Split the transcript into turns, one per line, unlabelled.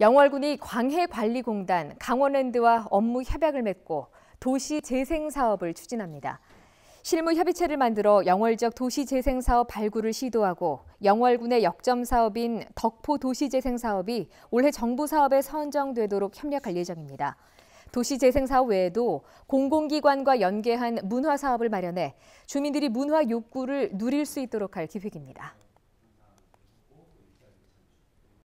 영월군이 광해관리공단, 강원랜드와 업무 협약을 맺고 도시 재생 사업을 추진합니다. 실무 협의체를 만들어 영월적 도시 재생 사업 발굴을 시도하고 영월군의 역점 사업인 덕포 도시 재생 사업이 올해 정부 사업에 선정되도록 협력할 예정입니다. 도시 재생 사업 외에도 공공기관과 연계한 문화 사업을 마련해 주민들이 문화 욕구를 누릴 수 있도록 할 기획입니다.